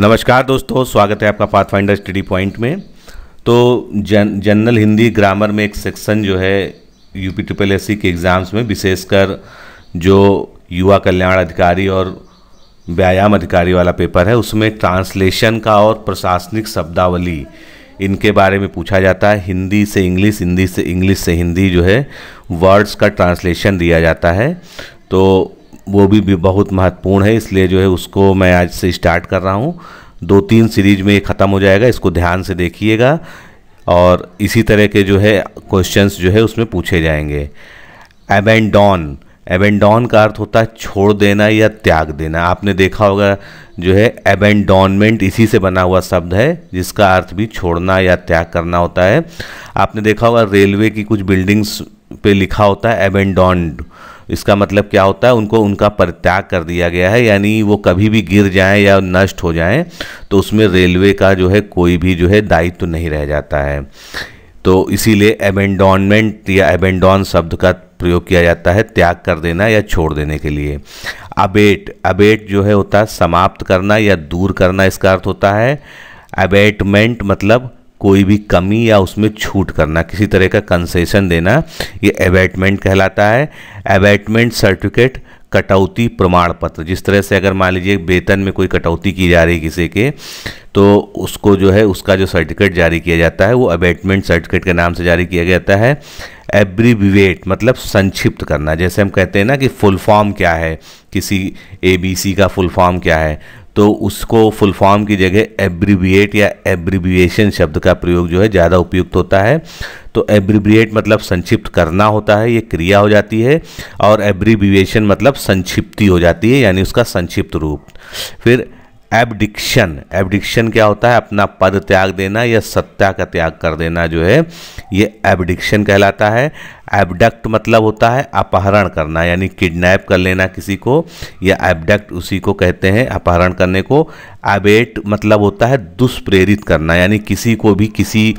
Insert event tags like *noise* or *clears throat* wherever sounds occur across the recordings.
नमस्कार दोस्तों स्वागत है आपका पाथ फाइंडर स्टडी पॉइंट में तो जन जनरल हिंदी ग्रामर में एक सेक्शन जो है यू पी ट्रिपल एस के एग्ज़ाम्स में विशेषकर जो युवा कल्याण अधिकारी और व्यायाम अधिकारी वाला पेपर है उसमें ट्रांसलेशन का और प्रशासनिक शब्दावली इनके बारे में पूछा जाता है हिंदी से इंग्लिश हिंदी से इंग्लिश से हिंदी जो है वर्ड्स का ट्रांसलेशन दिया जाता है तो वो भी, भी बहुत महत्वपूर्ण है इसलिए जो है उसको मैं आज से स्टार्ट कर रहा हूँ दो तीन सीरीज में ये ख़त्म हो जाएगा इसको ध्यान से देखिएगा और इसी तरह के जो है क्वेश्चंस जो है उसमें पूछे जाएंगे एबेंडॉन एबेंडॉन का अर्थ होता है छोड़ देना या त्याग देना आपने देखा होगा जो है एबेंडॉनमेंट इसी से बना हुआ शब्द है जिसका अर्थ भी छोड़ना या त्याग करना होता है आपने देखा होगा रेलवे की कुछ बिल्डिंग्स पे लिखा होता है एबेंडॉन्ड इसका मतलब क्या होता है उनको उनका परित्याग कर दिया गया है यानी वो कभी भी गिर जाएं या नष्ट हो जाएं तो उसमें रेलवे का जो है कोई भी जो है दायित्व तो नहीं रह जाता है तो इसीलिए एबेंडॉनमेंट या एबेंडॉन शब्द का प्रयोग किया जाता है त्याग कर देना या छोड़ देने के लिए अबेट अबेट जो है होता है समाप्त करना या दूर करना इसका अर्थ होता है अबेटमेंट मतलब कोई भी कमी या उसमें छूट करना किसी तरह का कंसेशन देना ये अबैटमेंट कहलाता है अबैटमेंट सर्टिफिकेट कटौती प्रमाण पत्र जिस तरह से अगर मान लीजिए वेतन में कोई कटौती की जा रही है किसी के तो उसको जो है उसका जो सर्टिफिकेट जारी किया जाता है वो अबैटमेंट सर्टिफिकेट के नाम से जारी किया जाता है एब्रीविवेट मतलब संक्षिप्त करना जैसे हम कहते हैं ना कि फुल फॉर्म क्या है किसी ए बी सी का फुल फॉर्म क्या है तो उसको फुल फॉर्म की जगह एब्रीविएट या एब्रीविएशन शब्द का प्रयोग जो है ज़्यादा उपयुक्त होता है तो एब्रीविएट मतलब संक्षिप्त करना होता है ये क्रिया हो जाती है और एब्रीविएशन मतलब संक्षिप्ति हो जाती है यानी उसका संक्षिप्त रूप फिर एबडिक्शन एबडिक्शन क्या होता है अपना पद त्याग देना या सत्या का त्याग कर देना जो है ये एबडिक्शन कहलाता है एबडक्ट मतलब होता है अपहरण करना यानी किडनैप कर लेना किसी को या एबडक्ट उसी को कहते हैं अपहरण करने को एबेट मतलब होता है दुष्प्रेरित करना यानी किसी को भी किसी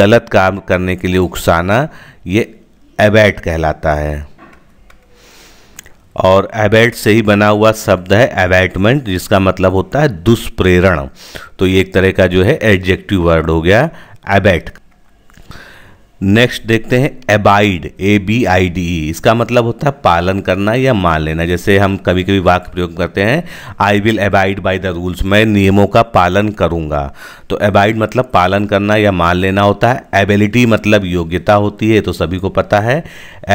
गलत काम करने के लिए उकसाना ये एबैट कहलाता है और एबैट से ही बना हुआ शब्द है एबैटमेंट जिसका मतलब होता है दुष्प्रेरण तो ये एक तरह का जो है एडजेक्टिव वर्ड हो गया एबैट नेक्स्ट देखते हैं abide A B I D E इसका मतलब होता है पालन करना या मान लेना जैसे हम कभी कभी वाक्य प्रयोग करते हैं I will abide by the rules मैं नियमों का पालन करूंगा तो एबाइड मतलब पालन करना या मान लेना होता है एबिलिटी मतलब योग्यता होती है तो सभी को पता है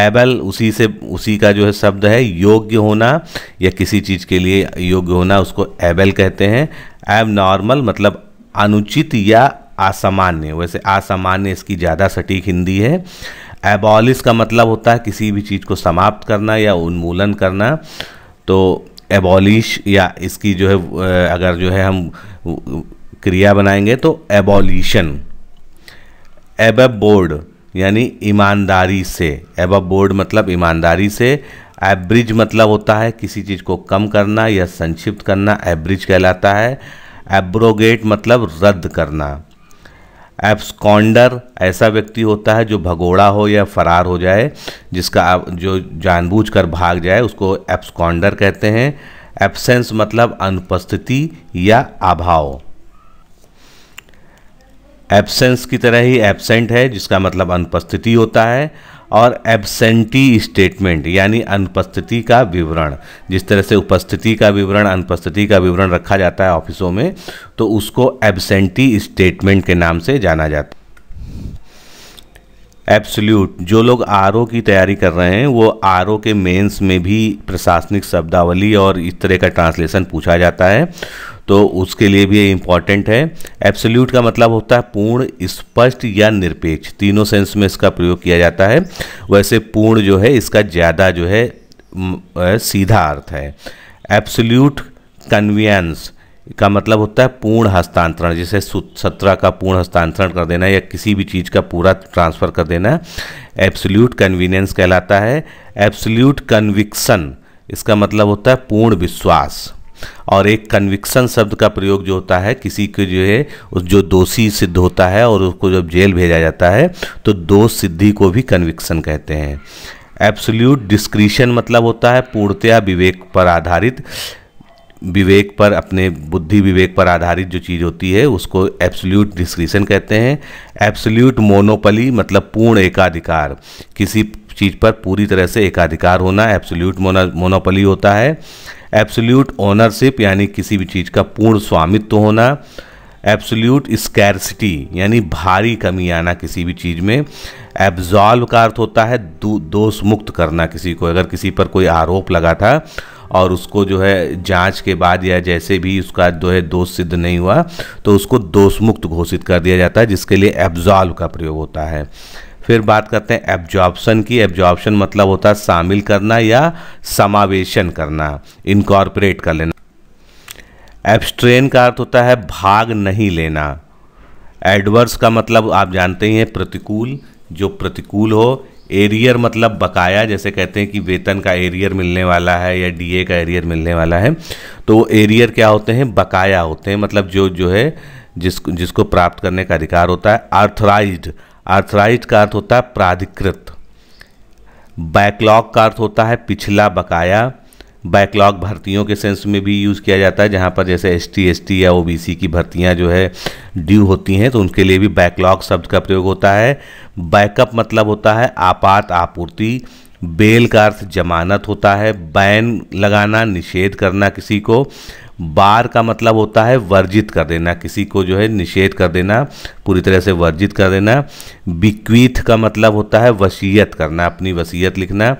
एबल उसी से उसी का जो है शब्द है योग्य होना या किसी चीज़ के लिए योग्य होना उसको एबल कहते हैं एब नॉर्मल मतलब अनुचित या असामान्य वैसे असामान्य इसकी ज़्यादा सटीक हिंदी है एबॉलिस का मतलब होता है किसी भी चीज़ को समाप्त करना या उन्मूलन करना तो एबॉलिश या इसकी जो है अगर जो है हम क्रिया बनाएंगे तो एबॉलिशन एब बोर्ड यानी ईमानदारी से एब बोर्ड मतलब ईमानदारी से एब्रिज मतलब होता है किसी चीज़ को कम करना या संक्षिप्त करना एब्रिज कहलाता है एब्रोगेट मतलब रद्द करना एब्सकॉन्डर ऐसा व्यक्ति होता है जो भगोड़ा हो या फरार हो जाए जिसका जो जानबूझकर भाग जाए उसको एब्सकॉन्डर कहते हैं एब्सेंस मतलब अनुपस्थिति या अभाव एब्सेंस की तरह ही एब्सेंट है जिसका मतलब अनुपस्थिति होता है और एबसेंटी स्टेटमेंट यानी अनुपस्थिति का विवरण जिस तरह से उपस्थिति का विवरण अनुपस्थिति का विवरण रखा जाता है ऑफिसों में तो उसको एबसेंटी स्टेटमेंट के नाम से जाना जाता है एब्सोल्यूट जो लोग आर की तैयारी कर रहे हैं वो आर के मेंस में भी प्रशासनिक शब्दावली और इस तरह का ट्रांसलेशन पूछा जाता है तो उसके लिए भी ये इंपॉर्टेंट है एब्सोल्यूट का मतलब होता है पूर्ण स्पष्ट या निरपेक्ष तीनों सेंस में इसका प्रयोग किया जाता है वैसे पूर्ण जो है इसका ज़्यादा जो है सीधा अर्थ है एब्सोल्यूट कन्वियंस का मतलब होता है पूर्ण हस्तांतरण जैसे सत्रह का पूर्ण हस्तांतरण कर देना या किसी भी चीज़ का पूरा ट्रांसफ़र कर देना एब्सोल्यूट कन्वीनियंस कहलाता है एब्सोल्यूट कन्विक्सन इसका मतलब होता है पूर्ण विश्वास और एक कन्विक्सन शब्द का प्रयोग जो होता है किसी के जो है उस जो दोषी सिद्ध होता है और उसको जब जेल भेजा जाता है तो दोष सिद्धि को भी कन्विक्सन कहते हैं एब्सोल्यूट डिस्क्रिशन मतलब होता है पूर्णतया विवेक पर आधारित विवेक पर अपने बुद्धि विवेक पर आधारित जो चीज़ होती है उसको एब्सोल्यूट डिस्क्रिशन कहते हैं एब्सोल्यूट मोनोपली मतलब पूर्ण एकाधिकार किसी चीज़ पर पूरी तरह से एकाधिकार होना एब्सोल्यूट मोनोपली होता है एब्सोल्यूट ओनरशिप यानी किसी भी चीज़ का पूर्ण स्वामित्व होना एब्सोल्यूट स्कैरसिटी यानी भारी कमी आना किसी भी चीज़ में एब्जॉल्व का अर्थ होता है दोष मुक्त करना किसी को अगर किसी पर कोई आरोप लगा था और उसको जो है जांच के बाद या जैसे भी उसका जो है दोष सिद्ध नहीं हुआ तो उसको दोष मुक्त घोषित कर दिया जाता है जिसके लिए एब्जॉल्व का प्रयोग होता है फिर बात करते हैं एब्जॉर्प्शन की एब्जॉर्प्शन मतलब होता है शामिल करना या समावेशन करना इनकॉर्पोरेट कर लेना एब्स्ट्रेन का अर्थ होता है भाग नहीं लेना एडवर्स का मतलब आप जानते ही हैं प्रतिकूल जो प्रतिकूल हो एरियर मतलब बकाया जैसे कहते हैं कि वेतन का एरियर मिलने वाला है या डीए का एरियर मिलने वाला है तो वो एरियर क्या होते हैं बकाया होते हैं मतलब जो जो है जिस जिसको प्राप्त करने का अधिकार होता है अर्थराइज्ड अर्थराइज का अर्थ होता है प्राधिकृत बैकलॉग का अर्थ होता है पिछला बकाया बैकलॉग भर्तियों के सेंस में भी यूज़ किया जाता है जहाँ पर जैसे एस टी एस टी या ओ बी सी की भर्तियाँ जो है ड्यू होती हैं तो उनके लिए भी बैकलॉग शब्द का प्रयोग होता है बैकअप मतलब होता है आपात आपूर्ति बेल का अर्थ जमानत होता है बैन लगाना निषेध करना किसी को बार का मतलब होता है वर्जित कर देना किसी को जो है निषेध कर देना पूरी तरह से वर्जित कर देना बिक्वीथ का मतलब होता है वसीयत करना अपनी वसीयत लिखना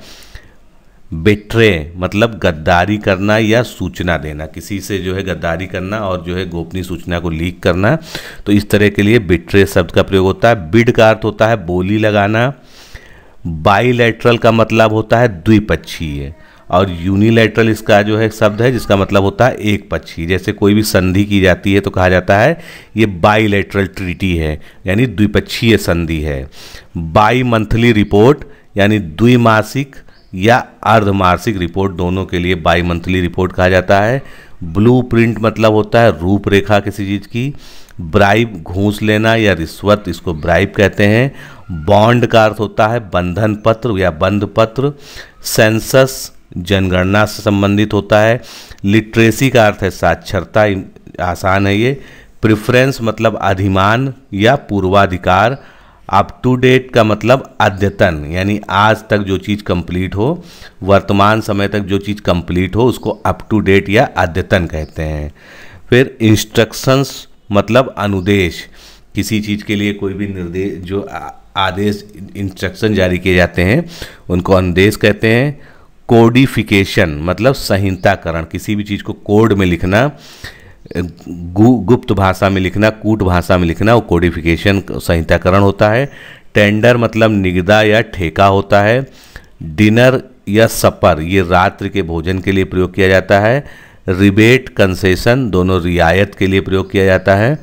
बिट्रे मतलब गद्दारी करना या सूचना देना किसी से जो है गद्दारी करना और जो है गोपनीय सूचना को लीक करना तो इस तरह के लिए बिट्रे शब्द का प्रयोग होता है बिड का अर्थ होता है बोली लगाना बाईलैटरल का मतलब होता है द्विपक्षीय और यूनिलेटरल इसका जो है शब्द है जिसका मतलब होता है एक पक्षी जैसे कोई भी संधि की जाती है तो कहा जाता है ये बाईलेटरल ट्रीटी है यानी द्विपक्षीय संधि है बाई मंथली रिपोर्ट यानी द्विमासिक या अर्धमासिक रिपोर्ट दोनों के लिए बाई मंथली रिपोर्ट कहा जाता है ब्लू प्रिंट मतलब होता है रूपरेखा किसी चीज़ की ब्राइब घूस लेना या रिश्वत इसको ब्राइब कहते हैं बॉन्ड का अर्थ होता है बंधन पत्र या बंध पत्र सेंसस जनगणना से संबंधित होता है लिटरेसी का अर्थ है साक्षरता आसान है ये प्रिफ्रेंस मतलब अधिमान या पूर्वाधिकार अप टू डेट का मतलब अद्यतन यानी आज तक जो चीज़ कंप्लीट हो वर्तमान समय तक जो चीज़ कंप्लीट हो उसको अप टू डेट या अद्यतन कहते हैं फिर इंस्ट्रक्शंस मतलब अनुदेश किसी चीज़ के लिए कोई भी निर्देश जो आदेश इंस्ट्रक्शन जारी किए जाते हैं उनको अनुदेश कहते हैं कोडिफिकेशन मतलब संहिताकरण किसी भी चीज़ को कोड में लिखना गु, गुप्त भाषा में लिखना कूट भाषा में लिखना वो कोडिफिकेशन संहिताकरण होता है टेंडर मतलब निगदा या ठेका होता है डिनर या सपर ये रात्रि के भोजन के लिए प्रयोग किया जाता है रिबेट कंसेशन दोनों रियायत के लिए प्रयोग किया जाता है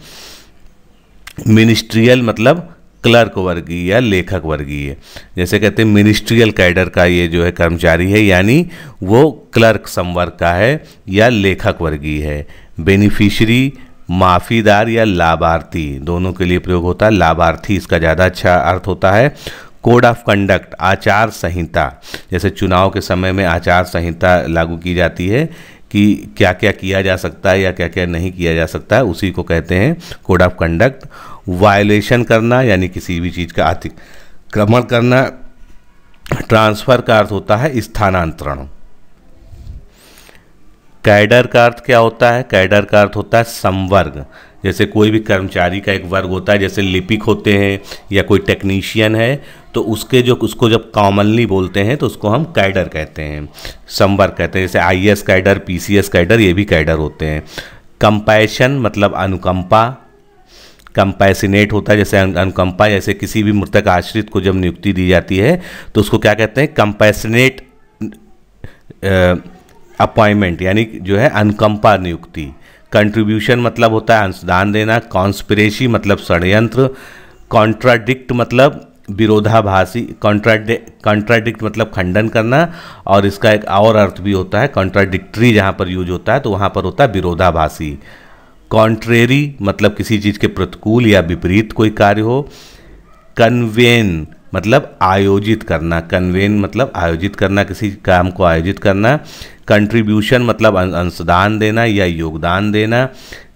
मिनिस्ट्रियल मतलब क्लर्क वर्गीय या लेखक वर्गीय जैसे कहते हैं मिनिस्ट्रियल कैडर का ये जो है कर्मचारी है यानी वो क्लर्क संवर्ग का है या लेखक वर्गीय है बेनिफिशरी माफीदार या लाभार्थी दोनों के लिए प्रयोग होता है लाभार्थी इसका ज़्यादा अच्छा अर्थ होता है कोड ऑफ कंडक्ट आचार संहिता जैसे चुनाव के समय में आचार संहिता लागू की जाती है कि क्या क्या किया जा सकता है या क्या क्या नहीं किया जा सकता है उसी को कहते हैं कोड ऑफ कंडक्ट वायलेशन करना यानी किसी भी चीज़ का अतिक्रमण करना ट्रांसफ़र का अर्थ होता है स्थानांतरण कैडर का अर्थ क्या होता है कैडर का अर्थ होता है संवर्ग जैसे कोई भी कर्मचारी का एक वर्ग होता है जैसे लिपिक होते हैं या कोई टेक्नीशियन है तो उसके जो उसको जब कॉमनली बोलते हैं तो उसको हम कैडर कहते हैं संवर्ग कहते हैं जैसे I S cadre P C S cadre ये भी कैडर होते हैं कंपैशन मतलब अनुकंपा कंपैसिनेट होता है जैसे अनुकंपा जैसे किसी भी मृतक आश्रित को जब नियुक्ति दी जाती है तो उसको क्या कहते हैं कंपैसिनेट अपॉइंटमेंट यानी जो है अनुकंपा नियुक्ति कंट्रीब्यूशन मतलब होता है अंशदान देना कॉन्स्पिरेसी मतलब षडयंत्र कॉन्ट्राडिक्ट मतलब विरोधाभासी कॉन्ट्राडि कॉन्ट्राडिक्ट मतलब खंडन करना और इसका एक और अर्थ भी होता है कॉन्ट्राडिक्ट्री जहाँ पर यूज होता है तो वहाँ पर होता है विरोधाभासी कॉन्ट्रेरी मतलब किसी चीज़ के प्रतिकूल या विपरीत कोई कार्य हो कन्वेन मतलब आयोजित करना कन्वेन मतलब आयोजित करना किसी काम को आयोजित करना कंट्रीब्यूशन मतलब अं, अंशदान देना या योगदान देना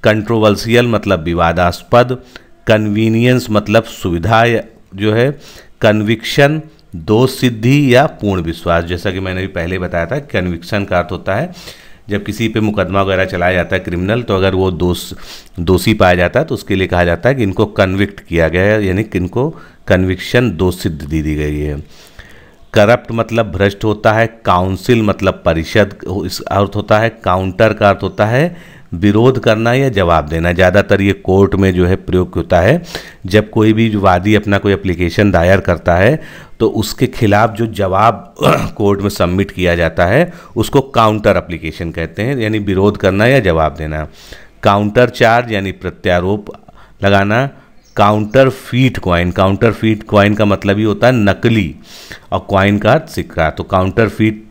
कंट्रोवर्सियल मतलब विवादास्पद कन्वीनियंस मतलब सुविधा जो है कन्विक्शन दो सिद्धि या पूर्ण विश्वास जैसा कि मैंने भी पहले बताया था कन्विक्शन का अर्थ होता है जब किसी पे मुकदमा वगैरह चलाया जाता है क्रिमिनल तो अगर वो दोष दोषी पाया जाता है तो उसके लिए कहा जाता है कि इनको कन्विक्ट किया गया है यानी कि इनको कन्विक्शन दोष सिद्ध दी दी गई है करप्ट मतलब भ्रष्ट होता है काउंसिल मतलब परिषद इस अर्थ होता है काउंटर का अर्थ होता है विरोध करना या जवाब देना ज़्यादातर ये कोर्ट में जो है प्रयोग होता है जब कोई भी वादी अपना कोई एप्लीकेशन दायर करता है तो उसके खिलाफ जो जवाब *clears throat* कोर्ट में सबमिट किया जाता है उसको काउंटर अप्लीकेशन कहते हैं यानी विरोध करना या जवाब देना काउंटर चार्ज यानी प्रत्यारोप लगाना counterfeit coin counterfeit coin का मतलब ही होता है नकली और क्वाइन का सिक्का तो काउंटर फीट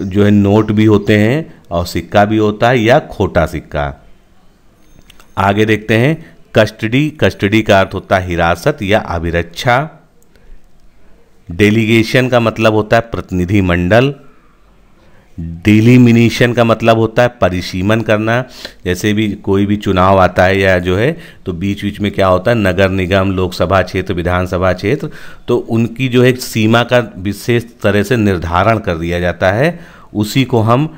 जो है नोट भी होते हैं और सिक्का भी होता है या खोटा सिक्का आगे देखते हैं कस्टडी कस्टडी का अर्थ होता है हिरासत या अभिरक्षा डेलीगेशन का मतलब होता है प्रतिनिधि मंडल डिलीमिनेशन का मतलब होता है परिसीमन करना जैसे भी कोई भी चुनाव आता है या जो है तो बीच बीच में क्या होता है नगर निगम लोकसभा क्षेत्र विधानसभा क्षेत्र तो उनकी जो है सीमा का विशेष तरह से निर्धारण कर दिया जाता है उसी को हम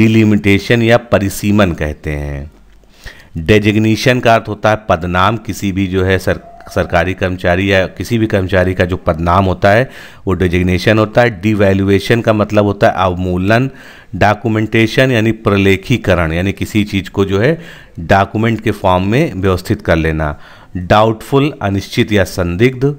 डिलिमिटेशन या परिसीमन कहते हैं डेजिग्नेशन का अर्थ होता है पदनाम किसी भी जो है सर सरकारी कर्मचारी या किसी भी कर्मचारी का जो पदनाम होता है वो डिजिग्नेशन होता है डिवैल्यूएशन का मतलब होता है अवमूलन डॉक्यूमेंटेशन यानी प्रलेखीकरण यानी किसी चीज़ को जो है डॉक्यूमेंट के फॉर्म में व्यवस्थित कर लेना डाउटफुल अनिश्चित या संदिग्ध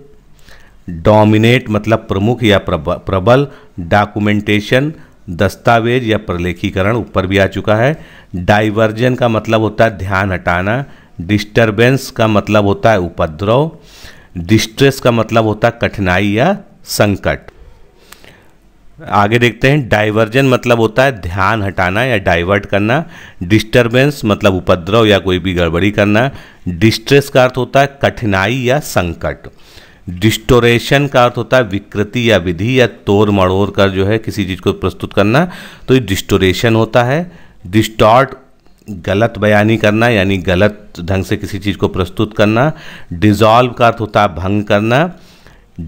डोमिनेट मतलब प्रमुख या प्रबल डॉक्यूमेंटेशन दस्तावेज या प्रलेखीकरण ऊपर भी आ चुका है डाइवर्जन का मतलब होता है ध्यान हटाना डिस्टरबेंस का मतलब होता है उपद्रव डिस्ट्रेस का मतलब होता है कठिनाई या संकट आगे देखते हैं डाइवर्जन मतलब होता है ध्यान हटाना या डाइवर्ट करना डिस्टरबेंस मतलब उपद्रव या कोई भी गड़बड़ी करना डिस्ट्रेस का अर्थ होता है कठिनाई या संकट डिस्टोरेशन का अर्थ होता है विकृति या विधि या तोड़ मड़ोड़ कर जो है किसी चीज़ को प्रस्तुत करना तो ये डिस्टोरेशन होता है डिस्टॉर्ट गलत बयानी करना यानी गलत ढंग से किसी चीज़ को प्रस्तुत करना डिज़ॉल्व का अर्थ होता है भंग करना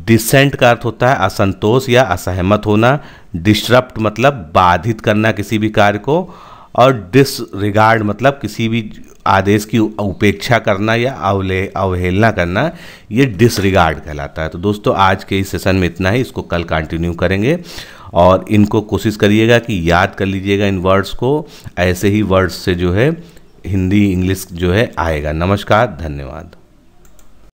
डिसेंट का अर्थ होता है असंतोष या असहमत होना डिस्ट्रप्ट मतलब बाधित करना किसी भी कार्य को और डिसरिगार्ड मतलब किसी भी आदेश की उपेक्षा करना या अवले अवहेलना करना ये डिसरिगार्ड कहलाता है तो दोस्तों आज के इस सेशन में इतना ही इसको कल कंटिन्यू करेंगे और इनको कोशिश करिएगा कि याद कर लीजिएगा इन वर्ड्स को ऐसे ही वर्ड्स से जो है हिंदी इंग्लिश जो है आएगा नमस्कार धन्यवाद